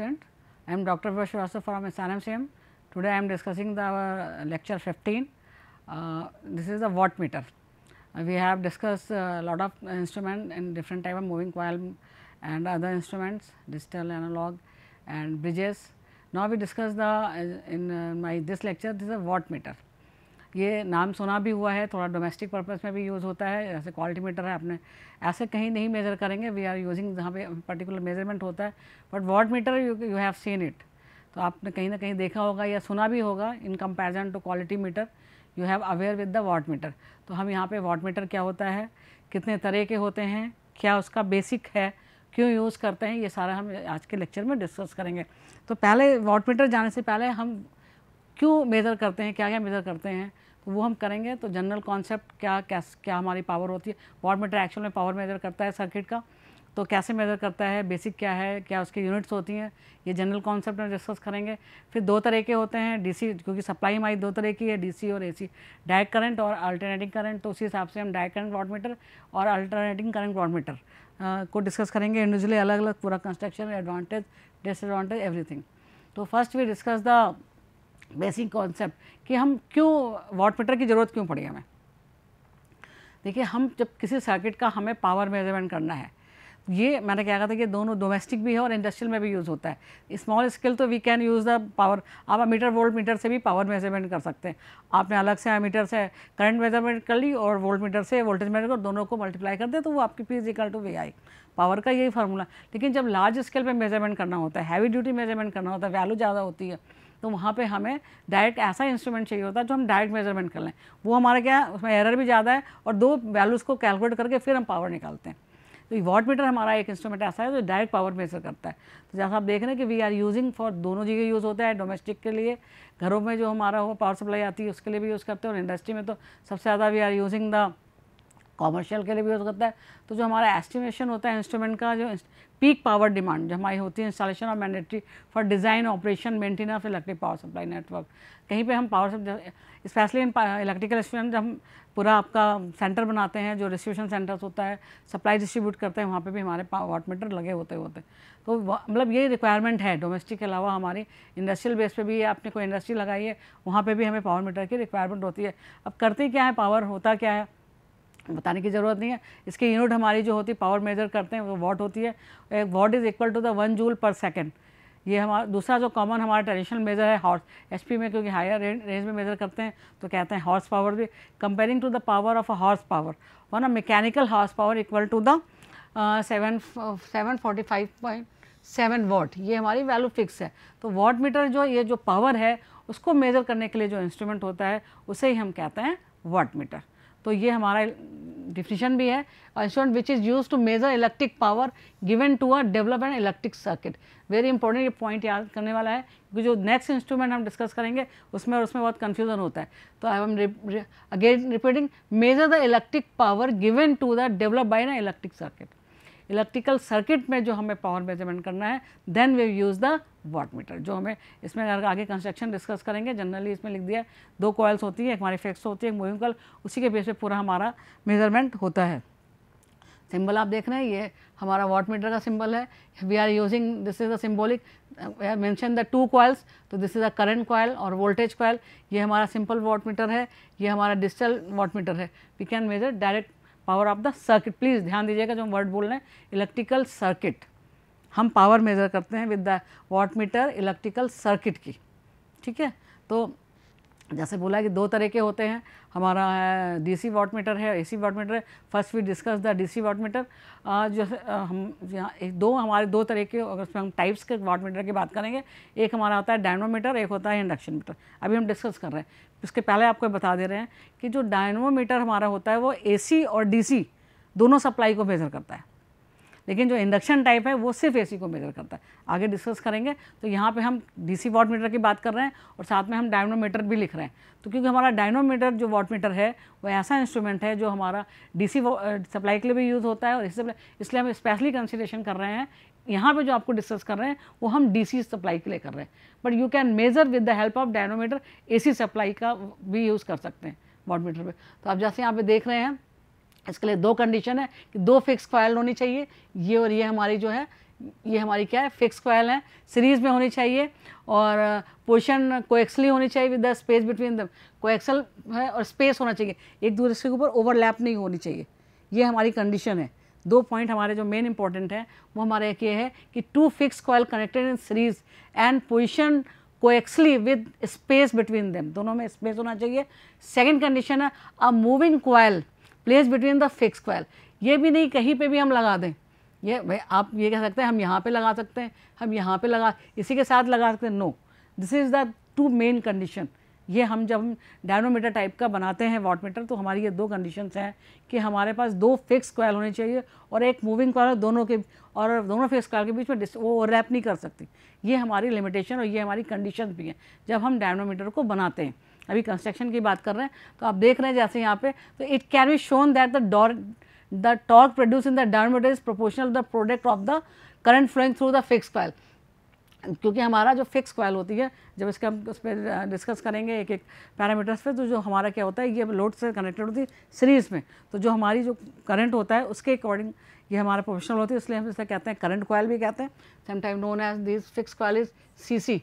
student. I am Dr. Vashwasa from SNMCM. Today I am discussing the uh, lecture 15. Uh, this is the wattmeter. Uh, we have discussed uh, a lot of instrument and different type of moving coil and other instruments, digital, analog and bridges. Now, we discuss the uh, in uh, my this lecture this is a wattmeter. ये नाम सुना भी हुआ है थोड़ा domestic purpose में भी use होता है जैसे क्वालिटी मीटर है अपने ऐसे कहीं नहीं मेज़र करेंगे वी आर यूजिंग जहाँ पे पर्टिकुलर मेजरमेंट होता है but watt meter you have seen it तो आपने कहीं ना कहीं देखा होगा या सुना भी होगा in comparison to quality meter you have aware with the watt meter तो हम यहाँ पे वॉट मीटर क्या होता है कितने तरह के होते हैं क्या उसका बेसिक है क्यों यूज़ करते हैं ये सारा हम आज के लेक्चर में डिस्कस करेंगे तो पहले वॉट मीटर जाने से पहले हम क्यों मेज़र करते हैं क्या क्या मेज़र करते हैं तो वो हम करेंगे तो जनरल कॉन्सेप्ट क्या कैस क्या हमारी पावर होती है वाट मीटर एक्चुअल में पावर मेजर करता है सर्किट का तो कैसे मेजर करता है बेसिक क्या है क्या उसके यूनिट्स होती हैं ये जनरल कॉन्सेप्ट में डिस्कस करेंगे फिर दो तरह के होते हैं डीसी क्योंकि सप्लाई हमारी दो तरह की है डीसी और एसी डायरेक्ट करंट और अल्टरनेटिंग करंट तो उसी हिसाब से हम डायरेक्ट करंट वाट मीटर और अल्टरनेटिंग करंट वाट मीटर को डिस्कस करेंगे इंडिविजुअली अलग अलग पूरा कंस्ट्रक्शन एडवांटेज डिसएडवांटेज एवरीथिंग तो first we discuss the basic concept कि हम क्यों वाट मीटर की ज़रूरत क्यों पड़ी हमें देखिए हम जब किसी सर्किट का हमें पावर मेजरमेंट करना है ये मैंने क्या कहा था कि दोनों डोमेस्टिक भी है और इंडस्ट्रियल में भी यूज़ होता है स्मॉल स्केल तो we can use the power ammeter volt meter से भी पावर मेजरमेंट कर सकते हैं आपने अलग से मीटर से करंट मेजरमेंट कर ली और वोल्ट मीटर से वोल्टेज मेजर कर दोनों को मल्टीप्लाई कर दे तो वो आपकी P equal to V I power का यही फार्मूला लेकिन जब लार्ज स्केल पर मेजरमेंट करना होता है हैवी ड्यूटी मेजरमेंट करना होता है वैल्यू ज़्यादा होती है तो वहाँ पे हमें डायरेक्ट ऐसा इंस्ट्रूमेंट चाहिए होता है जो हम डायरेक्ट मेजरमेंट कर लें वो हमारा क्या है उसमें एरर भी ज़्यादा है और दो वैल्यूज़ को कैलकुलेट करके फिर हम पावर निकालते हैं तो वॉट मीटर हमारा एक इंस्ट्रूमेंट ऐसा है जो डायरेक्ट पावर मेजर करता है तो जैसा आप देख रहे हैं कि वी आर यूजिंग फॉर दोनों जगह यूज़ होता है डोमेस्टिक के लिए घरों में जो हमारा हो पावर सप्लाई आती है उसके लिए भी यूज़ करते हैं और इंडस्ट्री में तो सबसे ज़्यादा we are using the commercial के लिए भी यूज़ करता है तो जो हमारा एस्टिमेशन होता है इंस्ट्रूमेंट का जो पीक पावर डिमांड जो हमारी होती है इंस्टॉलेशन और mandatory for design operation maintenance electric power supply network कहीं पे हम पावर स्पेशली इन इलेक्ट्रिकल जब हम पूरा आपका सेंटर बनाते हैं जो डिस्ट्रीब्यूशन सेंटर्स होता है सप्लाई डिस्ट्रीब्यूट करते हैं वहाँ पर भी हमारे वाट मीटर लगे होते होते तो मतलब ये रिक्वायरमेंट है डोमेस्टिक के अलावा हमारी इंडस्ट्रियल बेस पर भी आपने कोई इंडस्ट्री लगाई है वहाँ पर भी हमें पावर मीटर की रिक्वायरमेंट होती है अब करते क्या है पावर होता क्या है बताने की ज़रूरत नहीं है इसकी यूनिट हमारी जो होती है पावर मेजर करते हैं वो वॉट होती है एक watt is equal to the one joule per second ये हमारा दूसरा जो कॉमन हमारा ट्रेडिशनल मेजर है हॉर्स एचपी में क्योंकि हायर रेंज में मेजर करते हैं तो कहते हैं हॉर्स पावर भी comparing to the power of a horse power one a mechanical horse power equal to the seven seven forty five point seven watt ये हमारी वैल्यू फिक्स है तो वॉट मीटर जो ये जो पावर है उसको मेजर करने के लिए जो इंस्ट्रूमेंट होता है उसे ही हम कहते हैं वाट मीटर तो ये हमारा डिफिनीशन भी है instrument which is use to measure electric power given to a develop and electric circuit very important ये पॉइंट याद करने वाला है क्योंकि जो नेक्स्ट इंस्ट्रूमेंट हम डिस्कस करेंगे उसमें और उसमें बहुत कन्फ्यूजन होता है तो I am again repeating measure the electric power given to the develop by न इलेक्ट्रिक सर्किट इलेक्ट्रिकल सर्किट में जो हमें पावर मेजरमेंट करना है then we use the watt meter जो हमें इसमें आगे कंस्ट्रक्शन डिस्कस करेंगे जनरली इसमें लिख दिया दो कॉयल्स होती है एक हमारी फिक्स होती है एक मूविंग कॉल उसी के बेस पे पूरा हमारा मेजरमेंट होता है सिंबल आप देख रहे हैं ये हमारा वाट मीटर का सिंबल है we are using this is the symbolic mention the two coils तो this is a current coil और वोल्टेज कॉयल ये हमारा सिंपल वाट मीटर है ये हमारा डिजिटल वाट मीटर है we can measure direct power of the circuit please ध्यान दीजिएगा जो हम वर्ड बोल रहे हैं इलेक्ट्रिकल सर्किट हम पावर मेजर करते हैं with the watt meter electrical circuit की ठीक है तो जैसे बोला कि दो तरह के होते हैं हमारा है सी वाट मीटर है ए सी वाट मीटर है first we discuss the D C watt meter जैसे हम यहाँ एक दो हमारे दो तरह के अगर उसमें हम टाइप्स के वाट मीटर की बात करेंगे एक हमारा होता है डायनोमीटर एक होता है इंडक्शन मीटर अभी हम डिस्कस कर रहे हैं इसके पहले आपको बता दे रहे हैं कि जो डायनोमीटर हमारा होता है वो ए और डी दोनों सप्लाई को मेज़र करता है लेकिन जो इंडक्शन टाइप है वो सिर्फ एसी को मेजर करता है आगे डिस्कस करेंगे तो यहाँ पे हम डीसी वाट मीटर की बात कर रहे हैं और साथ में हम डायनोमीटर भी लिख रहे हैं तो क्योंकि हमारा डायनोमीटर जो वाट मीटर है वो ऐसा इंस्ट्रूमेंट है जो हमारा डीसी सप्लाई के लिए भी यूज़ होता है और इससे इसलिए हम स्पेशली कंसिडरेशन कर रहे हैं यहाँ पे जो आपको डिस्कस कर रहे हैं वो हम डीसी सप्लाई के लिए कर रहे हैं but you can measure with the help of dynamometer AC supply का भी यूज़ कर सकते हैं वाट मीटर पर तो आप जैसे यहाँ पे देख रहे हैं इसके लिए दो कंडीशन है कि दो फिक्स फाइल होनी चाहिए ये और ये हमारी जो है ये हमारी क्या है फिक्स फाइल है सीरीज़ में होनी चाहिए और पोजिशन कोएक्सली होनी चाहिए with the space between them coaxial है और स्पेस होना चाहिए एक दूसरे के ऊपर ओवरलैप नहीं होनी चाहिए ये हमारी कंडीशन है दो पॉइंट हमारे जो मेन इंपॉर्टेंट हैं वो हमारे एक ये है कि two fix coil connected in series and position coaxially with space between them दोनों में स्पेस होना चाहिए सेकेंड कंडीशन है a moving coil place between the fix coil ये भी नहीं कहीं पे भी हम लगा दें ये भाई आप ये कह सकते हैं हम यहाँ पे लगा सकते हैं हम यहाँ पे लगा इसी के साथ लगा सकते हैं no this is the two main condition ये हम जब हम डायनोमीटर टाइप का बनाते हैं वाटमीटर मीटर तो हमारी ये दो कंडीशन हैं कि हमारे पास दो फिक्स कॉयल होने चाहिए और एक मूविंग कॉयल दोनों के और दोनों फिक्स कॉयल के बीच में वो रैप नहीं कर सकती ये हमारी लिमिटेशन और ये हमारी कंडीशन भी हैं जब हम डायनोमीटर को बनाते हैं अभी कंस्ट्रक्शन की बात कर रहे हैं तो आप देख रहे हैं जैसे यहाँ पे तो it can be shown that the door the torque produce in the diameter is proportional the product of the current flowing through the fix coil क्योंकि हमारा जो फिक्स कॉयल होती है जब इसके हम उस पर डिस्कस करेंगे एक एक पैरामीटर्स पे तो जो हमारा क्या होता है ये लोड से कनेक्टेड होती है सीरीज़ में तो जो हमारी जो करंट होता है उसके अकॉर्डिंग ये हमारा प्रोफेशनल होती है इसलिए हम इसे कहते हैं करंट कॉयल भी कहते हैं sometime known as this fix coil is C C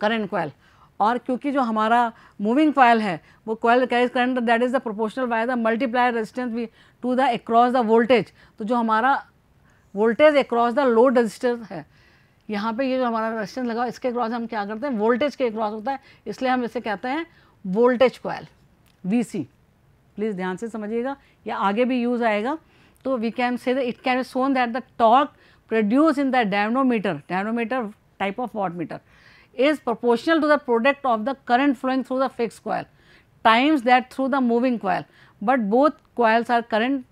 current coil और क्योंकि जो हमारा मूविंग कॉयल है वो coil carries current that is the proportional by the multiplier resistance to the across the voltage तो जो हमारा voltage across the load resistance है यहाँ पे ये जो हमारा रेजिस्टेंस लगा इसके क्रॉस हम क्या करते हैं वोल्टेज के क्रॉस होता है इसलिए हम इसे कहते हैं वोल्टेज कॉयल वी प्लीज़ ध्यान से समझिएगा या आगे भी यूज़ आएगा तो we can say it can shown that the torque produce in the dynamometer dynamometer type of watt meter is proportional to the product of the current flowing through the fix coil times that through the moving coil, but both coils are current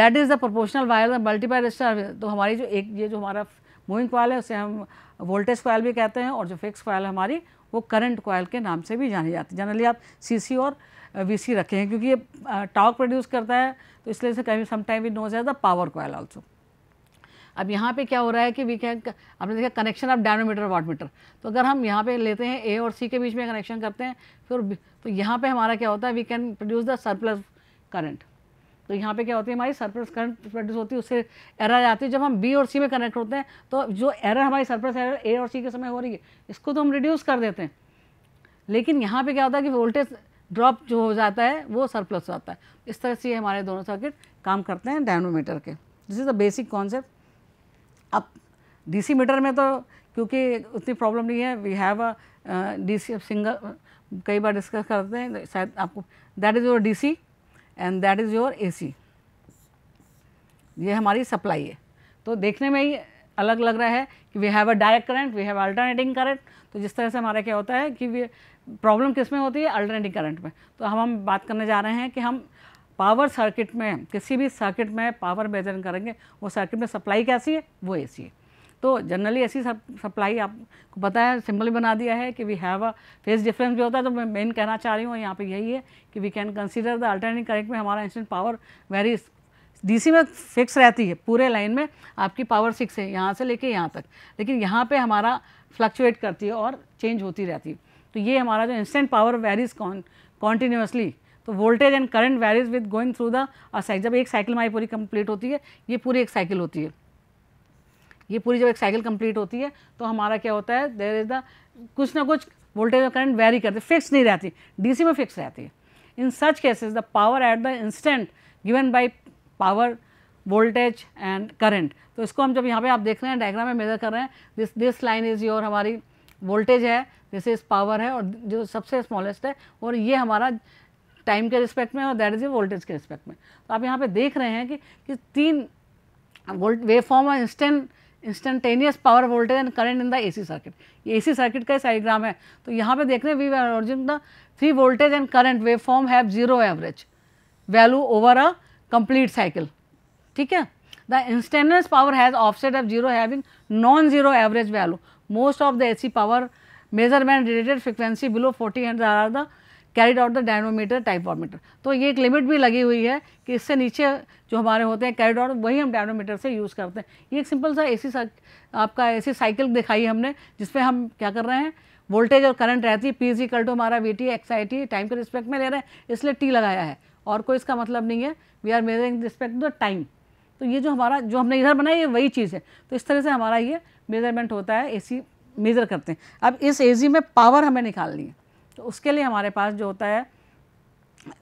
that is the proportional wire multiple star तो हमारी जो एक ये जो हमारा moving coil है उसे हम वोल्टेज कॉयल भी कहते हैं और जो फिक्स कॉयल हमारी वो करंट कॉयल के नाम से भी जानी जाती है जनरली आप सी सी और वीसी रखे हैं क्योंकि ये टॉक प्रोड्यूस करता है तो इसलिए से कभी समटाइम भी know as the power coil also अब यहाँ पे क्या हो रहा है कि वी कैन आपने देखा connection of dynamometer watt meter तो अगर हम यहाँ पे लेते हैं ए और सी के बीच में कनेक्शन करते हैं फिर तो यहाँ पे हमारा क्या होता है we can produce the surplus current तो यहाँ पे क्या होती है हमारी सरप्लस करंट प्रोड्यूस होती है उससे एरर आती है जब हम बी और सी में कनेक्ट होते हैं तो जो एरर हमारी सरप्लस एरर ए और सी के समय हो रही है इसको तो हम रिड्यूस कर देते हैं लेकिन यहाँ पर क्या होता है कि वोल्टेज ड्रॉप जो हो जाता है वो सरप्लस हो जाता है इस तरह से हमारे दोनों सर्किट काम करते हैं डायनोमीटर के this is the basic concept अब डीसी मीटर में तो क्योंकि उतनी प्रॉब्लम नहीं है we have a DC single कई बार डिस्कस करते हैं शायद आपको that is your DC and that is your AC ये हमारी सप्लाई है तो देखने में ही अलग लग रहा है कि we have a direct current we have alternating current तो जिस तरह से हमारा क्या होता है कि प्रॉब्लम किस में होती है अल्टरनेटिंग करंट में तो हम हम बात करने जा रहे हैं कि हम पावर सर्किट में किसी भी सर्किट में पावर मेजर करेंगे वो सर्किट में सप्लाई कैसी है वो ऐसी है तो जनरली ऐसी सप्लाई आपको पता है सिंपली बना दिया है कि we have a phase difference भी होता है तो मैं मेन कहना चाह रही हूँ यहाँ पे यही है कि we can consider the alternating current में हमारा इंस्टेंट पावर वेरी डीसी में फिक्स रहती है पूरे लाइन में आपकी पावर सिक्स है यहाँ से लेके यहाँ तक लेकिन यहाँ पे हमारा फ्लक्चुएट करती है और चेंज होती रहती है तो ये हमारा जो इंस्टेंट पावर वेरीज कॉन्टीन्यूसली तो voltage and current varies with going through the जब एक साइकिल हमारी पूरी कंप्लीट होती है ये पूरी एक साइकिल होती है ये पूरी जब एक साइकिल कंप्लीट होती है तो हमारा क्या होता है देर इज़ द कुछ ना कुछ वोल्टेज और करंट वेरी करते फिक्स नहीं रहती डीसी में फिक्स रहती है in such cases the power at the instant given by power voltage and current तो इसको हम जब यहाँ पे आप देख रहे हैं डायग्राम में मेजर कर रहे हैं this this line is your हमारी वोल्टेज है दिस इज़ पावर है और जो सबसे स्मॉलेस्ट है और ये हमारा टाइम के रिस्पेक्ट में और दैट इज़ ए वोल्टेज के रिस्पेक्ट में तो आप यहाँ पे देख रहे हैं कि कि तीन वोल्ट वेव फॉर्म और instant instantaneous power voltage and current in the AC circuit ये एसी सर्किट का साइग्राम है तो यहाँ पे देख रहे हैं we origin the three voltage and current wave form have zero average value over a complete cycle ठीक है the instantaneous power has offset of zero having non zero average value most of the AC power measurement related frequency below forty hertz are the carried out the dynamometer type of meter तो ये एक limit भी लगी हुई है कि इससे नीचे जो हमारे होते हैं कैरिड आउट वही हम डायनोमीटर से यूज़ करते हैं ये एक सिंपल सा एसी आपका एसी साइकिल दिखाई हमने जिसमें हम क्या कर रहे हैं वोल्टेज और करंट रहती है पी जी इक्वल टू हमारा V T X I T time के रिस्पेक्ट में ले रहे हैं इसलिए टी लगाया है और कोई इसका मतलब नहीं है we are measuring respect to the time तो ये जो हमारा जो हमने इधर बनाया ये वही चीज़ है तो इस तरह से हमारा ये मेजरमेंट होता है सी मेज़र करते हैं अब इस सी में पावर हमें निकालनी है तो उसके लिए हमारे पास जो होता है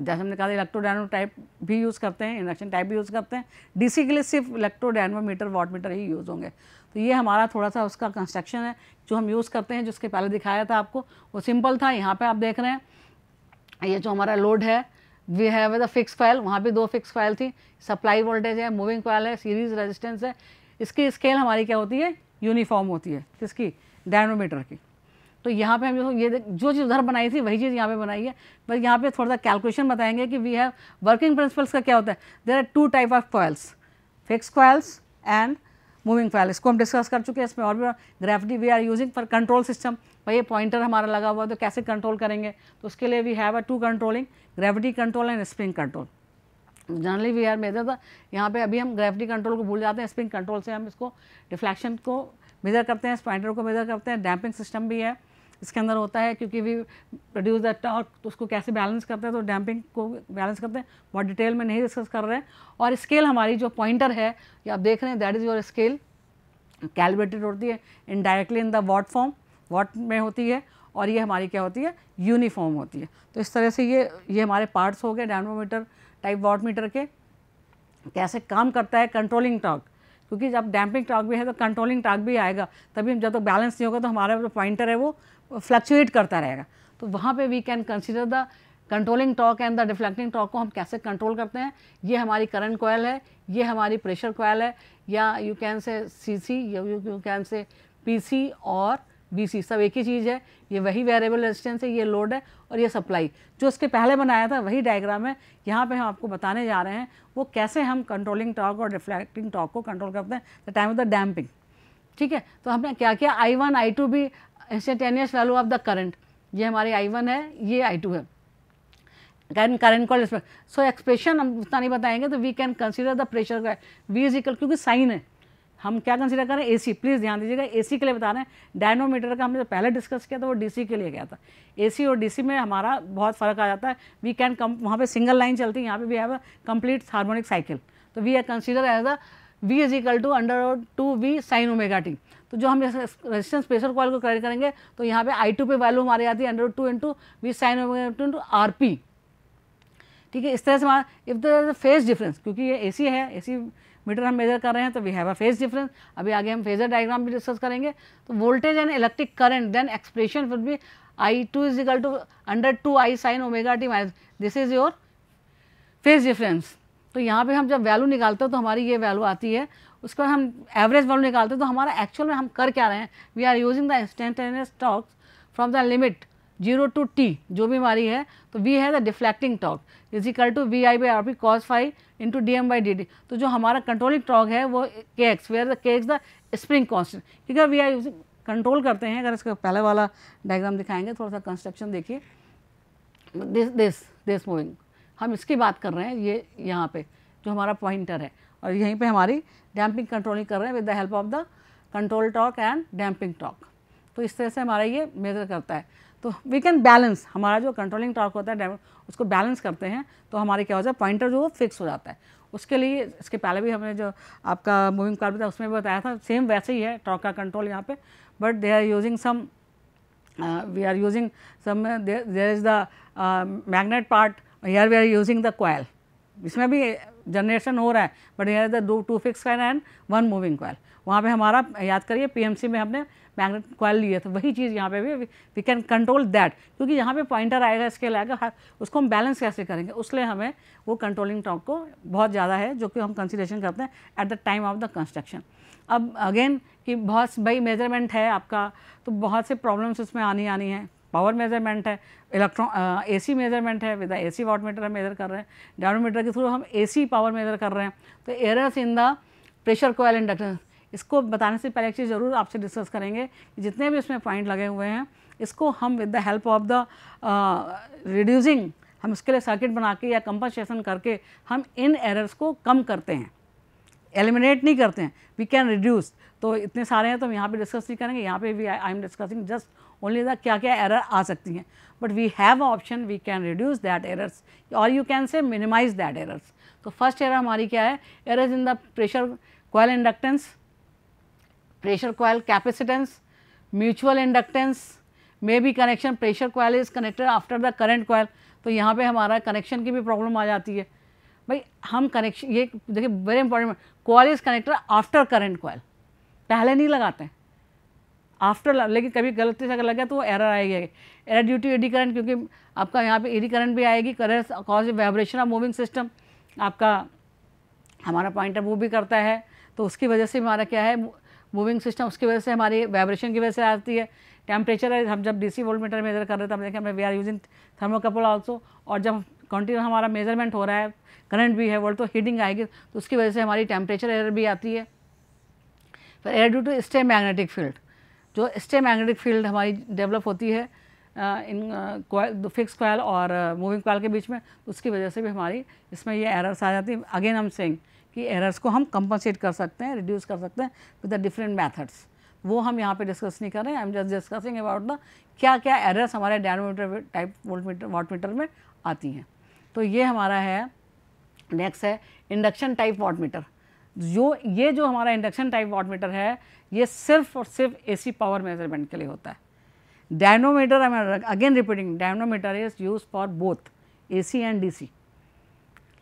जैसे हमने कहा इलेक्ट्रोडाइनो टाइप भी यूज़ करते हैं इंडक्शन टाइप भी यूज़ करते हैं डीसी के लिए सिर्फ इलेक्ट्रोडायनोमीटर वाट मीटर ही यूज़ होंगे तो ये हमारा थोड़ा सा उसका कंस्ट्रक्शन है जो हम यूज़ करते हैं जिसके पहले दिखाया था आपको वो सिंपल था यहाँ पर आप देख रहे हैं ये जो हमारा लोड है we have the fix file वहाँ भी दो फिक्स फाइल थी सप्लाई वोल्टेज है मूविंग फाइल है सीरीज रेजिस्टेंस है इसकी स्केल हमारी क्या होती है यूनिफॉर्म होती है किसकी डायनोमीटर की तो यहाँ पे हम जो ये जो चीज़ उधर बनाई थी वही चीज़ यहाँ पे बनाई है बस यहाँ पे थोड़ा सा कैलकुलेशन बताएंगे कि वी हैव वर्किंग प्रिंसिपल्स का क्या होता है there are two type of coils fix coils and moving coil इसको हम डिस्कस कर चुके हैं इसमें और भी gravity we are using for control system भाई ये पॉइंटर हमारा लगा हुआ है तो कैसे कंट्रोल करेंगे तो उसके लिए we have a two controlling gravity control and spring control generally we are measure था यहाँ पे अभी हम ग्रेविटी कंट्रोल को भूल जाते हैं स्प्रिंग कंट्रोल से हम इसको डिफ्लेक्शन को मेजर करते हैं स्पाइंडर को मेजर करते हैं डैम्पिंग सिस्टम भी है इसके अंदर होता है क्योंकि वी प्रोड्यूस द टॉर्क तो उसको कैसे बैलेंस करते हैं तो डैम्पिंग को बैलेंस करते हैं बहुत डिटेल में नहीं डिस्कस कर रहे हैं और स्केल हमारी जो पॉइंटर है ये आप देख रहे हैं that is your scale calculated होती है indirectly in the watt form watt में होती है और ये हमारी क्या होती है यूनिफॉर्म होती है तो इस तरह से ये ये हमारे पार्ट्स हो गए डायनोमीटर टाइप वॉट मीटर के कैसे काम करता है कंट्रोलिंग टॉक क्योंकि जब डैम्पिंग टॉक भी है तो कंट्रोलिंग टॉक भी आएगा तभी जब तक तो बैलेंस नहीं होगा तो हमारा जो पॉइंटर है वो फ्लक्चुएट करता रहेगा तो वहाँ पे we can consider the controlling torque and the deflecting torque को हम कैसे कंट्रोल करते हैं ये हमारी करंट कोयल है ये हमारी प्रेशर कोयल है या you can say C C you can say P C और बी सी सब एक ही चीज़ है ये वही वेरिएबल रेजिस्टेंस है ये लोड है और ये सप्लाई जो इसके पहले बनाया था वही डायग्राम है यहाँ पे हम आपको बताने जा रहे हैं वो कैसे हम कंट्रोलिंग टॉक और डिफ्लेक्टिंग टॉक को कंट्रोल करते हैं the time of the damping ठीक है तो हमने क्या किया आई वन आई टू भी instantaneous value of the current ये हमारे आई वन है ये आई टू है करंट कॉल सो एक्सप्रेशन हम उतना नहीं बताएंगे तो we can consider the pressure V is equal क्योंकि साइन है हम क्या कंसिडर करें ए सी प्लीज़ ध्यान दीजिएगा ए सी के लिए बता रहे हैं डायनोमीटर का हमने जो पहले डिस्कस किया था वो डी सी के लिए गया था ए सी और डी सी में हमारा बहुत फ़र्क आ जाता है वी कैन कम वहाँ पर सिंगल लाइन चलती है यहाँ पे we have a complete harmonic cycle तो we are consider as a V is equal to under two V sine omega T तो जो हम रेजिस्टेंस प्रेशर कॉल को कैरी करेंगे तो यहाँ पे आई टू पे वैल्यू हमारी आती है under two into V sine two into R P ठीक है इस तरह से हमारा इफ द फेज डिफरेंस क्योंकि ये ए सी है ए सी मीटर हम मेजर कर रहे हैं तो we have a phase difference अभी आगे हम फेजर डायग्राम भी डिस्कस करेंगे तो voltage and electric current then expression फिर B I two is equal to under two I sine omega T minus this is your phase difference तो यहाँ पे हम जब वैल्यू निकालते हैं तो हमारी ये वैल्यू आती है उसके बाद हम एवरेज वैल्यू निकालते हैं तो हमारा एक्चुअल में हम कर क्या रहे हैं we are using the instantaneous torque from the limit zero to T जो भी हमारी है तो वी है the deflecting torque is equal to V I by R P cos phi into D M by D D तो जो हमारा controlling torque है वो K X where the K X the spring constant है we are using control करते हैं अगर इसका पहले वाला डायग्राम दिखाएंगे थोड़ा सा कंस्ट्रक्शन देखिए दिस दिस दिस मूविंग हम इसकी बात कर रहे हैं ये यहाँ पे जो हमारा पॉइंटर है और यहीं पे हमारी डैम्पिंग कंट्रोलिंग कर रहे हैं with the help of the control torque and damping torque तो इस तरह से हमारा ये मेजर करता है तो वी कैन बैलेंस हमारा जो कंट्रोलिंग टॉक होता है उसको बैलेंस करते हैं तो हमारे क्या हो जाए पॉइंटर जो वो फिक्स हो जाता है उसके लिए इसके पहले भी हमने जो आपका मूविंग कार्ड था उसमें भी बताया था सेम वैसे ही है टॉक का कंट्रोल यहाँ पे but they are using some we are using some there is the magnet part are we are using the coil इसमें भी जनरेशन हो रहा है बट यहाँ द दो two fix coil and one moving coil वहाँ पे हमारा याद करिए पीएमसी में हमने मैग्नेट कॉयल लिए थे वही चीज़ यहाँ पे भी वी कैन कंट्रोल दैट क्योंकि यहाँ पे पॉइंटर आएगा इसके आएगा उसको हम बैलेंस कैसे करेंगे उसलिए हमें वो कंट्रोलिंग टॉक को बहुत ज़्यादा है जो कि हम कंसिडरेशन करते हैं at the time of the construction अब अगेन कि बहुत भाई मेजरमेंट है आपका तो बहुत से प्रॉब्लम्स उसमें आनी आनी है पावर मेजरमेंट है इलेक्ट्रॉन सी मेजरमेंट है विद एसी वाट मीटर हम मेजर कर रहे हैं डायनोमीटर के थ्रू हम ए सी पावर मेजर कर रहे हैं तो errors in the pressure coil inductor इसको बताने से पहले एक चीज़ ज़रूर आपसे डिस्कस करेंगे जितने भी इसमें पॉइंट लगे हुए हैं इसको हम with the help of the reducing हम इसके लिए सर्किट बना के या कंपनसेशन करके हम इन एरर्स को कम करते हैं एलिमिनेट नहीं करते हैं वी कैन रिड्यूस तो इतने सारे हैं तो हम यहाँ पे डिस्कस नहीं करेंगे यहाँ पे भी I am discussing just only the क्या क्या एरर आ सकती हैं but we have option we can reduce that errors और you can say minimise that errors तो फर्स्ट एरर हमारी क्या है errors in the pressure coil inductance pressure coil capacitance mutual inductance may be connection pressure coil is connected after the current coil तो यहाँ पे हमारा connection की भी प्रॉब्लम आ जाती है भाई हम कनेक्शन ये देखिए very important coil is connected after current coil पहले नहीं लगाते हैं आफ्टर लेकिन कभी गलती से अगर लग गया तो वो एरर आएगी error due to eddy current क्योंकि आपका यहाँ पे एडी करंट भी आएगी current cause vibration of moving system आपका हमारा पॉइंटर मूव भी करता है तो उसकी वजह से हमारा क्या है मूविंग सिस्टम उसकी वजह से हमारी वाइब्रेशन की वजह से आती है टेम्परेचर है हम जब सी वोल्ट मीटर मेजर कर रहे थे हम देखें हमें we are using thermocouple also और जब कंटिन्यू हमारा मेजरमेंट हो रहा है करंट भी है वर्ल्ड तो हीटिंग आएगी तो उसकी वजह से हमारी टेम्परेचर एयर भी आती है फिर error due to stray magnetic field जो स्टे मैग्नेटिक फील्ड हमारी डेवलप होती है इन फिक्स कोयल और मूविंग कोयल के बीच में उसकी वजह से भी हमारी इसमें ये एरर्स आ जाती है अगेन हम सेंग कि एरर्स को हम कंपनसेट कर सकते हैं रिड्यूस कर सकते हैं विद द डिफरेंट मैथड्स वो हम यहाँ पे डिस्कस नहीं कर रहे हैं I am just discussing about the क्या क्या एरर्स हमारे dynamometer type volt meter watt meter में आती हैं तो ये हमारा है नेक्स्ट है इंडक्शन टाइप वाट मीटर जो ये जो हमारा इंडक्शन टाइप वाट मीटर है ये सिर्फ और सिर्फ एसी पावर मेजरमेंट के लिए होता है dynamometer I again repeating dynamometer is use for both AC and DC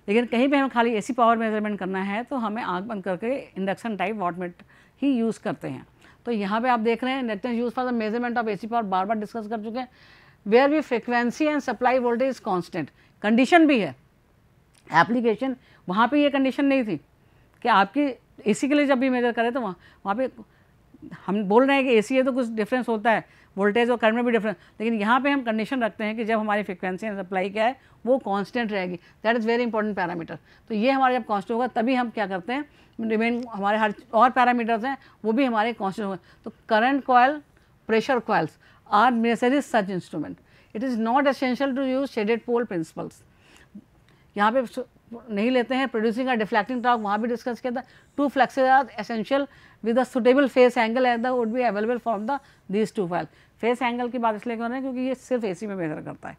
लेकिन कहीं पे हमें खाली एसी पावर मेजरमेंट करना है तो हमें आँख बंद करके इंडक्शन टाइप वाटमीटर ही यूज़ करते हैं तो यहाँ पे आप देख रहे हैं induction use for the measurement of AC power बार बार डिस्कस कर चुके हैं where we frequency and supply voltage constant condition भी है एप्लीकेशन वहाँ पर ये कंडीशन नहीं थी कि आपकी ए के लिए जब भी मेजर करें तो वहाँ वहाँ पे हम बोल रहे हैं कि ए है तो कुछ डिफरेंस होता है वोल्टेज और करंट में भी डिफरेंस लेकिन यहाँ पे हम कंडीशन रखते हैं कि जब हमारी फ्रिक्वेंसी सप्लाई क्या है वो कांस्टेंट रहेगी that is very important parameter तो ये हमारा जब कांस्टेंट होगा तभी हम क्या करते हैं रिमेन हमारे हर और पैरामीटर्स हैं वो भी हमारे कॉन्स्टेंट होंगे तो current coil pressure coils are necessary such instrument it is not essential to use shaded pole principles यहाँ पे नहीं लेते हैं प्रोड्यूसिंग और डिफ्लेक्टिंग टॉक वहाँ भी डिस्कस किया था two fluxes are essential with a suitable phase angle at the would be available from the these two file phase angle की बात इसलिए कर रहे हैं क्योंकि ये सिर्फ ए में मेजर करता है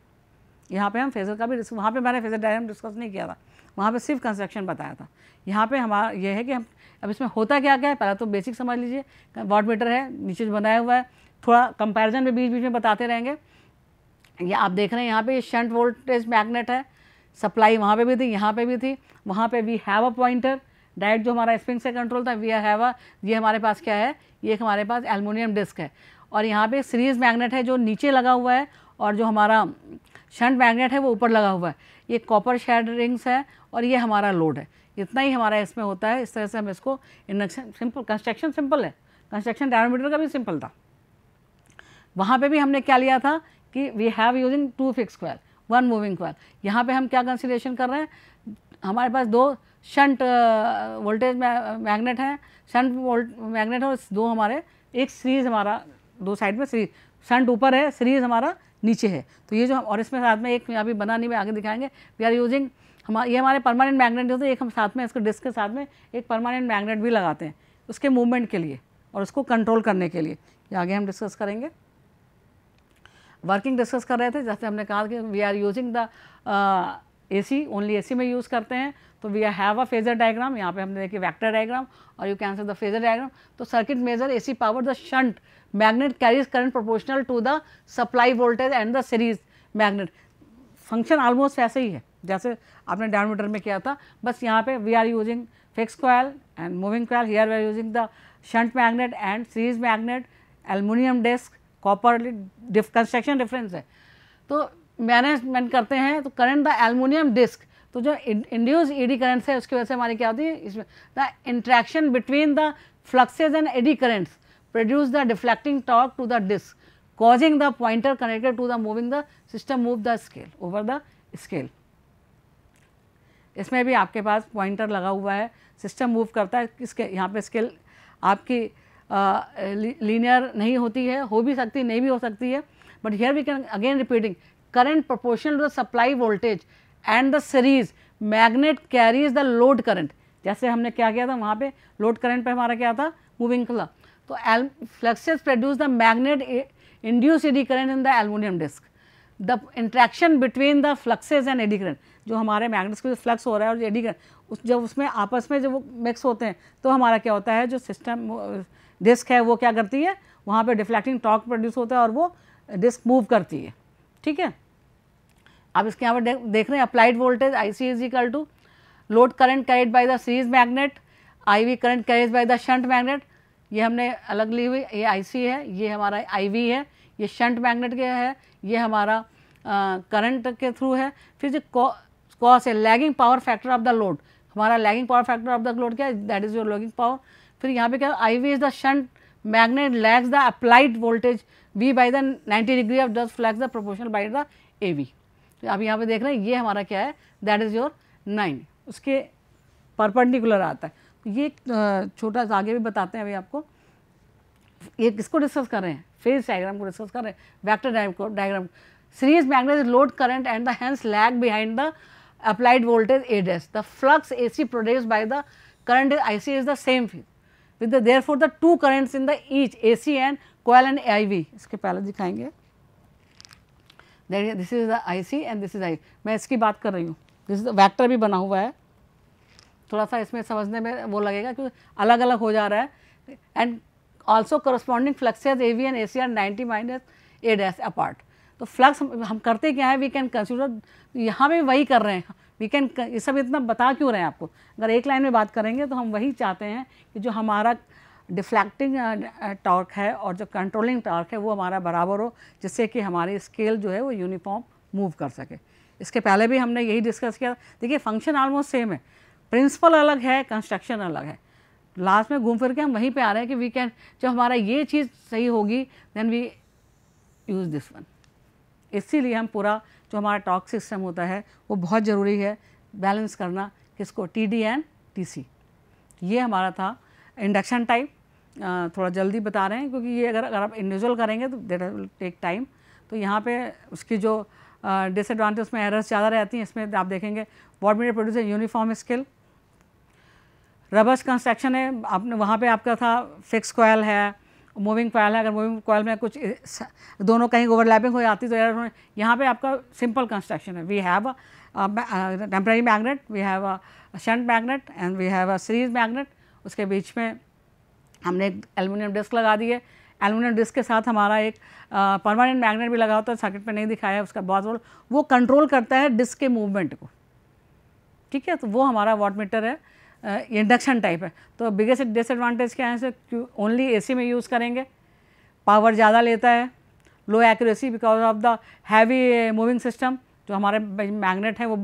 यहाँ पे हम फेजर का भी वहाँ पे मैंने फेजर डायग्राम डिस्कस नहीं किया था वहाँ पे सिर्फ कंस्ट्रक्शन बताया था यहाँ पे हमारा यह है कि हम अब इसमें होता क्या क्या है पहला तो बेसिक समझ लीजिए वाट मीटर है नीचे जो बनाया हुआ है थोड़ा कंपैरिजन में बीच बीच में बताते रहेंगे ये आप देख रहे हैं यहाँ पे शंट वोल्टेज मैग्नेट है सप्लाई वहाँ पे भी थी यहाँ पे भी थी वहाँ पे we have a pointer direct जो हमारा स्प्रिंग से कंट्रोल था वी हैव अ ये हमारे पास क्या है ये एक हमारे पास एलमोनियम डिस्क है और यहाँ पे सीरीज़ मैग्नेट है जो नीचे लगा हुआ है और जो हमारा शंट मैग्नेट है वो ऊपर लगा हुआ है ये कॉपर शेड रिंग्स है और ये हमारा लोड है इतना ही हमारा इसमें होता है इस तरह से हम इसको इंडक्शन सिंपल कंस्ट्रक्शन सिंपल है कंस्ट्रक्शन डायनोमीटर का भी सिंपल था वहाँ पे भी हमने क्या लिया था कि we have using two fix square one moving coil यहाँ पे हम क्या कंसिडरेशन कर रहे हैं हमारे पास दो शंट वोल्टेज मैग्नेट हैं शंट वोल्ट मैग्नेट और दो हमारे एक सीरीज हमारा दो साइड में सीरीज शंट ऊपर है सीरीज हमारा नीचे है तो ये जो हम और इसमें साथ में एक अभी बना नहीं मैं आगे दिखाएंगे वी आर यूजिंग हम ये हमारे परमानेंट मैग्नेट होते हैं एक हम साथ में इसको डिस्क के साथ में एक परमानेंट मैग्नेट भी लगाते हैं उसके मूवमेंट के लिए और उसको कंट्रोल करने के लिए ये आगे हम डिस्कस करेंगे वर्किंग डिस्कस कर रहे थे जैसे हमने कहा कि we are using the A C only A C में यूज़ करते हैं तो we have a phasor diagram यहाँ पे हमने देखिए वेक्टर डायग्राम और you can say the phasor diagram तो circuit measure A C power the shunt magnet carries current proportional to the supply voltage and the series magnet function almost ऐसे ही है जैसे आपने डायमीटर में किया था बस यहाँ पे we are using fix coil and moving coil here we are using the shunt magnet and series magnet aluminium disc copper construction difference है तो मैनेजमेंट करते हैं तो करंट द एलमिनियम डिस्क तो जो इंड्यूस ईडी करंट्स है उसकी वजह से हमारी क्या होती है इसमें the interaction between the fluxes and eddy currents produce the deflecting torque to the disc causing the pointer connected to the moving the system move the scale over the scale इसमें भी आपके पास पॉइंटर लगा हुआ है system move करता है किसके यहाँ पे स्केल आपकी लीनियर नहीं होती है हो भी सकती नहीं भी हो सकती है but here we can again repeating current proportional to the supply voltage and the series magnet carries the load current जैसे हमने क्या किया था वहाँ पे लोड करंट पे हमारा क्या था मूविंग खुला तो all fluxes produce the magnet induce eddy current in the aluminium disc the interaction between the fluxes and eddy current जो हमारे मैग्नेट्स के जो फ्लक्स हो रहा है और एडी करंट उस जब उसमें आपस में जब वो मिक्स होते हैं तो हमारा क्या होता है जो सिस्टम डिस्क है वो क्या करती है वहाँ पे डिफ्लेक्टिंग टॉक प्रोड्यूस होता है और वो डिस्क मूव करती है ठीक है अब इसके यहाँ पर देख रहे हैं applied voltage I C is equal to load current carried by the series magnet I V current carried by the shunt magnet ये हमने अलग ली हुई ये आई सी है ये हमारा आई वी है ये शंट मैग्नेट के है ये हमारा करंट के थ्रू है फिर जो कॉस है lagging power factor of the load हमारा lagging power factor of the load क्या है that is your lagging power फिर यहाँ पे क्या I V is the shunt magnet lags the applied voltage V by the ninety degree of dust flux the proportional by the A V तो आप यहाँ पे देख रहे हैं ये हमारा क्या है दैट इज़ योर नाइन उसके परपर्टिकुलर आता है तो ये छोटा सा आगे भी बताते हैं अभी आपको ये किसको डिस्कस कर रहे हैं फेज डायग्राम को डिस्कस कर रहे हैं vector diagram series magnet load current and the hence lag behind the A voltage the flux A C produce by the current I C is the same phase with their the two currents in the currents A C and AC and A I V इसके पहले दिखाएंगे this is the I C and this is I मैं इसकी बात कर रही हूँ this vector भी बना हुआ है थोड़ा सा इसमें समझने में वो लगेगा क्योंकि अलग अलग हो जा रहा है and also corresponding fluxes A V and A C are ninety minus A dash apart तो फ्लक्स हम करते क्या है वी कैन कंसिडर यहाँ भी वही कर रहे हैं वी कैन ये सब इतना बता क्यों रहे हैं आपको अगर एक लाइन में बात करेंगे तो हम वही चाहते हैं कि जो हमारा डिफ्लैक्टिंग टॉर्क है और जो कंट्रोलिंग टॉर्क है वो हमारा बराबर हो जिससे कि हमारी स्केल जो है वो यूनिफॉर्म मूव कर सके इसके पहले भी हमने यही डिस्कस किया देखिए फंक्शन ऑलमोस्ट सेम है प्रिंसिपल अलग है कंस्ट्रक्शन अलग है लास्ट में घूम फिर के हम वहीं पे आ रहे हैं कि वी कैन जो हमारा ये चीज़ सही होगी then we use this one इसीलिए हम पूरा जो हमारा टॉक सिस्टम होता है वो बहुत ज़रूरी है बैलेंस करना किसको T D and T C ये हमारा था इंडक्शन टाइप थोड़ा जल्दी बता रहे हैं क्योंकि ये अगर अगर आप इंडिविजुअल करेंगे तो देट विल टेक टाइम तो यहाँ पे उसकी जो डिसएडवांटेज उसमें एरर्स ज़्यादा रहती हैं इसमें आप देखेंगे watt meter produces uniform scale robust construction है आपने वहाँ पे आपका था फिक्स कोयल है मूविंग कॉल है अगर मूविंग कॉल में कुछ दोनों कहीं ओवरलैपिंग हो जाती तो एयर यहाँ पे आपका सिंपल कंस्ट्रक्शन है we have temporary magnet we have a shunt magnet and we have a series magnet उसके बीच में हमने एक एलमिनियम डिस्क लगा दी है एलमिनियम डिस्क के साथ हमारा एक परमानेंट मैग्नेट भी लगा होता है सर्किट पर नहीं दिखाया है उसका बहुत रोल वो कंट्रोल करता है डिस्क के मूवमेंट को ठीक है तो वो हमारा वाट मीटर है इंडक्शन टाइप है तो बिगेस्ट डिसएडवांटेज क्या है सर ओनली एसी में यूज़ करेंगे पावर ज़्यादा लेता है low accuracy because of the heavy moving system जो हमारे मैग्नेट हैं वो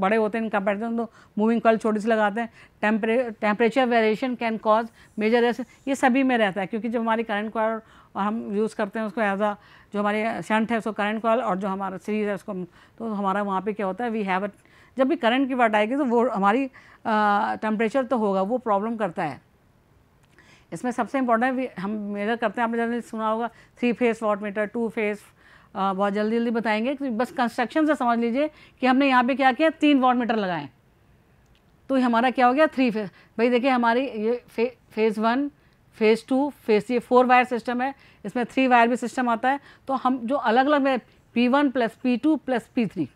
बड़े होते हैं in comparison to moving coil छोटी सी लगाते हैं temper temperature variation can cause major S ये सभी में रहता है क्योंकि जो हमारी करंट कॉल और हम यूज़ करते हैं उसको एज अ जो हमारी सेंट है उसको करंट कॉल और जो हमारा सीरीज है उसको तो हमारा वहाँ पे क्या होता है वी हैव अ जब भी करंट की बात आएगी तो वो हमारी टेम्परेचर तो होगा वो प्रॉब्लम करता है इसमें सबसे इम्पोर्टेंट हम मेजर करते हैं आपने जल्दी सुना होगा three phase watt meter two phase बहुत जल्दी जल्दी बताएंगे तो बस कंस्ट्रक्शन से समझ लीजिए कि हमने यहाँ पे क्या किया तीन वाट मीटर लगाए तो हमारा क्या हो गया थ्री फेज भाई देखिए हमारी ये phase, phase one phase two phase ये फोर वायर सिस्टम है इसमें थ्री वायर भी सिस्टम आता है तो हम जो अलग अलग में P one plus P two plus P three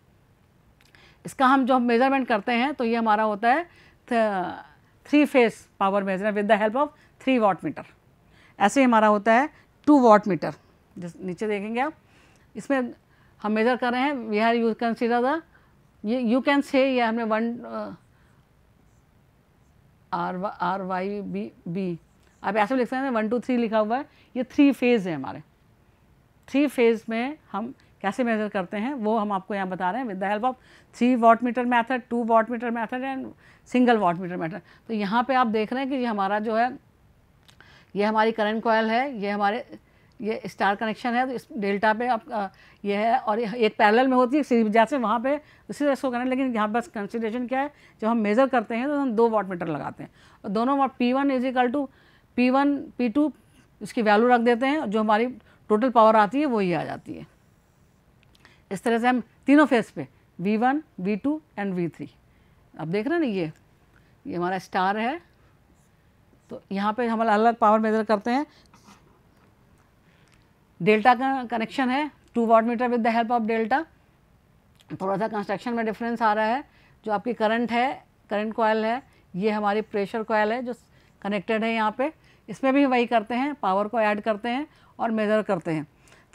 इसका हम जो हम मेज़रमेंट करते हैं तो ये हमारा होता है three phase power measurement with the help of three watt meter ऐसे ही हमारा होता है टू वाट मीटर जिस नीचे देखेंगे आप इसमें हम मेज़र कर रहे हैं we here you consider the ये यू कैन से ये हमने one R R Y B B आप ऐसे लिख सकते हैं वन टू थ्री लिखा हुआ है ये थ्री फेज़ है हमारे थ्री फेज़ में हम कैसे मेजर करते हैं वो हम आपको यहाँ बता रहे हैं with the help of three watt meter method two watt meter method and single watt meter method तो यहाँ पे आप देख रहे हैं कि ये हमारा जो है ये हमारी करंट कॉयल है ये हमारे ये स्टार कनेक्शन है तो इस डेल्टा पे आप ये है और एक पैरेलल में होती है जैसे वहाँ पे उसी तरह से करें लेकिन यहाँ बस कंसिडरेशन क्या है जब हम मेज़र करते हैं तो हम दो वाट मीटर लगाते हैं और दोनों watt P one is equal to P one P two इसकी वैल्यू रख देते हैं जो हमारी टोटल पावर आती है वही आ जाती है इस तरह से हम तीनों फेज पे V1, one V two and V three आप देख रहे हैं ना ये ये हमारा स्टार है तो यहाँ पे हम अलग पावर मेजर करते हैं डेल्टा का कनेक्शन है two watt meter with the help of delta थोड़ा सा कंस्ट्रक्शन में डिफरेंस आ रहा है जो आपकी करंट है करंट कोयल है ये हमारी प्रेशर कोयल है जो कनेक्टेड है यहाँ पे इसमें भी वही करते हैं पावर को ऐड करते हैं और मेजर करते हैं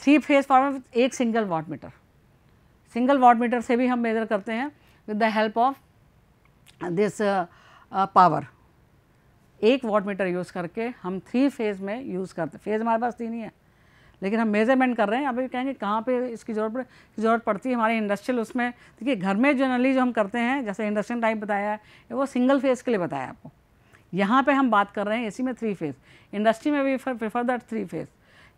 थ्री फेज पावर एक single watt meter single watt meter से भी हम मेजर करते हैं with the help of this power एक वाट मीटर यूज़ करके हम थ्री फेज़ में यूज़ करते फेज़ हमारे पास तीन ही है लेकिन हम मेजरमेंट कर रहे हैं अभी कहेंगे कहाँ पे इसकी जरूरत जरूरत पड़ती है हमारे इंडस्ट्रियल उसमें देखिए घर में जनरली जो हम करते हैं जैसे इंडस्ट्रियल टाइप बताया है वो सिंगल फेज़ के लिए बताया आपको यहाँ पे हम बात कर रहे हैं इसी में थ्री फेज़ इंडस्ट्री में भी प्रेफर दैट थ्री फेज़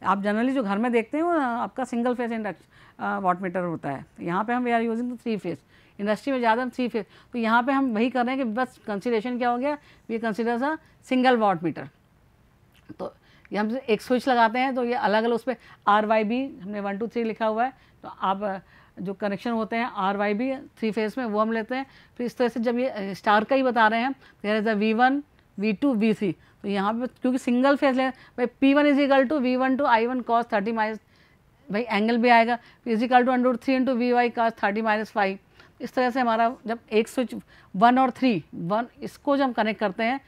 आप जनरली जो घर में देखते हैं वो आपका single phase induction watt meter होता है यहाँ पे हम we are using three phase industry में ज़्यादा थ्री फेस तो यहाँ पे हम वही कर रहे हैं कि बस कंसिडरेशन क्या हो गया we consider a single watt meter तो ये हम एक स्विच लगाते हैं तो ये अलग अलग उस पर आर वाई बी हमने वन टू थ्री लिखा हुआ है तो आप जो कनेक्शन होते हैं R Y B three phase में वो हम लेते हैं फिर तो इस तरह से जब ये स्टार का ही बता रहे हैं there is a V one V two V three तो यहाँ पर क्योंकि सिंगल फेज ले भाई P one equal to V one two I one cos thirty minus भाई एंगल भी आएगा equal to under three into V Y cos thirty minus five इस तरह से हमारा जब एक स्विच वन और थ्री वन इसको जब हम कनेक्ट करते हैं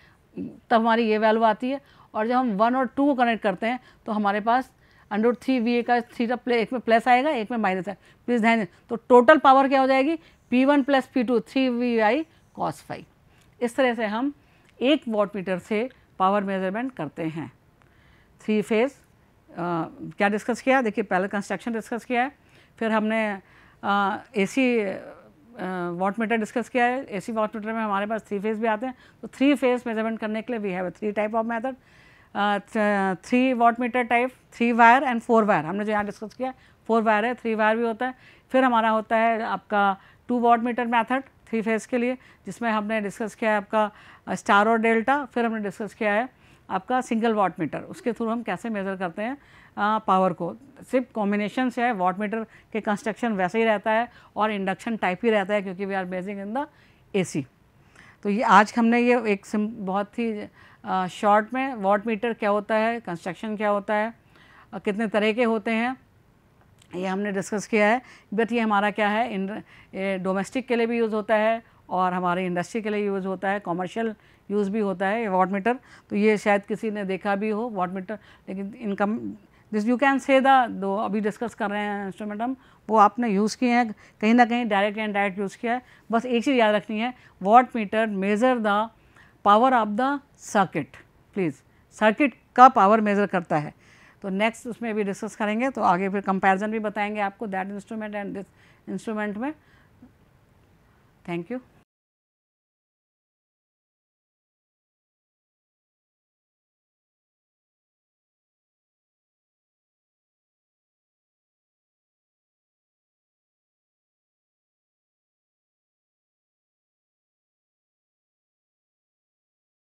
तब हमारी ये वैल्यू आती है और जब हम वन और टू को कनेक्ट करते हैं तो हमारे पास अंडर थ्री वी ए का थ्री का प्ले एक में प्लस आएगा एक में माइनस आएगा प्लीज़ ध्यान तो टोटल पावर क्या हो जाएगी P one plus P two three V I cos five इस तरह से हम एक वॉट मीटर से पावर मेजरमेंट करते हैं थ्री फेज़ क्या डिस्कस किया देखिए पहले कंस्ट्रक्शन डिस्कस किया है फिर हमने ए सी वाट मीटर डिस्कस किया है ए सी वाट मीटर में हमारे पास थ्री फेज़ भी आते हैं तो थ्री फेज़ मेजरमेंट करने के लिए we have three type of method three watt meter type three wire and four wire हमने जो यहाँ डिस्कस किया है फोर वायर है थ्री वायर भी होता है फिर हमारा होता है आपका two watt meter method three phase के लिए जिसमें हमने डिस्कस किया है आपका स्टार और डेल्टा फिर हमने डिस्कस किया है आपका सिंगल वाट मीटर उसके थ्रू हम कैसे मेज़र करते हैं आ, पावर को सिर्फ कॉम्बिनेशन से है वाट मीटर के कंस्ट्रक्शन वैसे ही रहता है और इंडक्शन टाइप ही रहता है क्योंकि we are basing in the AC तो ये आज हमने ये एक बहुत ही शॉर्ट में वाट मीटर क्या होता है कंस्ट्रक्शन क्या होता है कितने तरह के होते हैं ये हमने डिस्कस किया है बट ये हमारा क्या है डोमेस्टिक के लिए भी यूज़ होता है और हमारे इंडस्ट्री के लिए यूज़ होता है कॉमर्शियल यूज़ भी होता है ये वाट मीटर तो ये शायद किसी ने देखा भी हो वाट मीटर लेकिन income this you can say the दो अभी डिस्कस कर रहे हैं इंस्ट्रूमेंट हम वो आपने यूज़ किए हैं कहीं ना कहीं डायरेक्ट एंड डायरेक्ट यूज़ किया है बस एक चीज़ याद रखनी है watt meter measure the power of the circuit please circuit का पावर मेज़र करता है तो नेक्स्ट उसमें भी डिस्कस करेंगे तो आगे फिर कंपैरिजन भी बताएंगे आपको that instrument and this instrument में थैंक यू